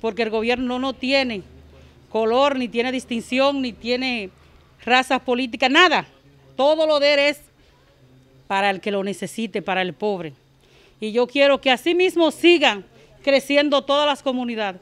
porque el gobierno no tiene color, ni tiene distinción, ni tiene razas políticas, nada. Todo lo de es para el que lo necesite, para el pobre. Y yo quiero que así mismo sigan creciendo todas las comunidades.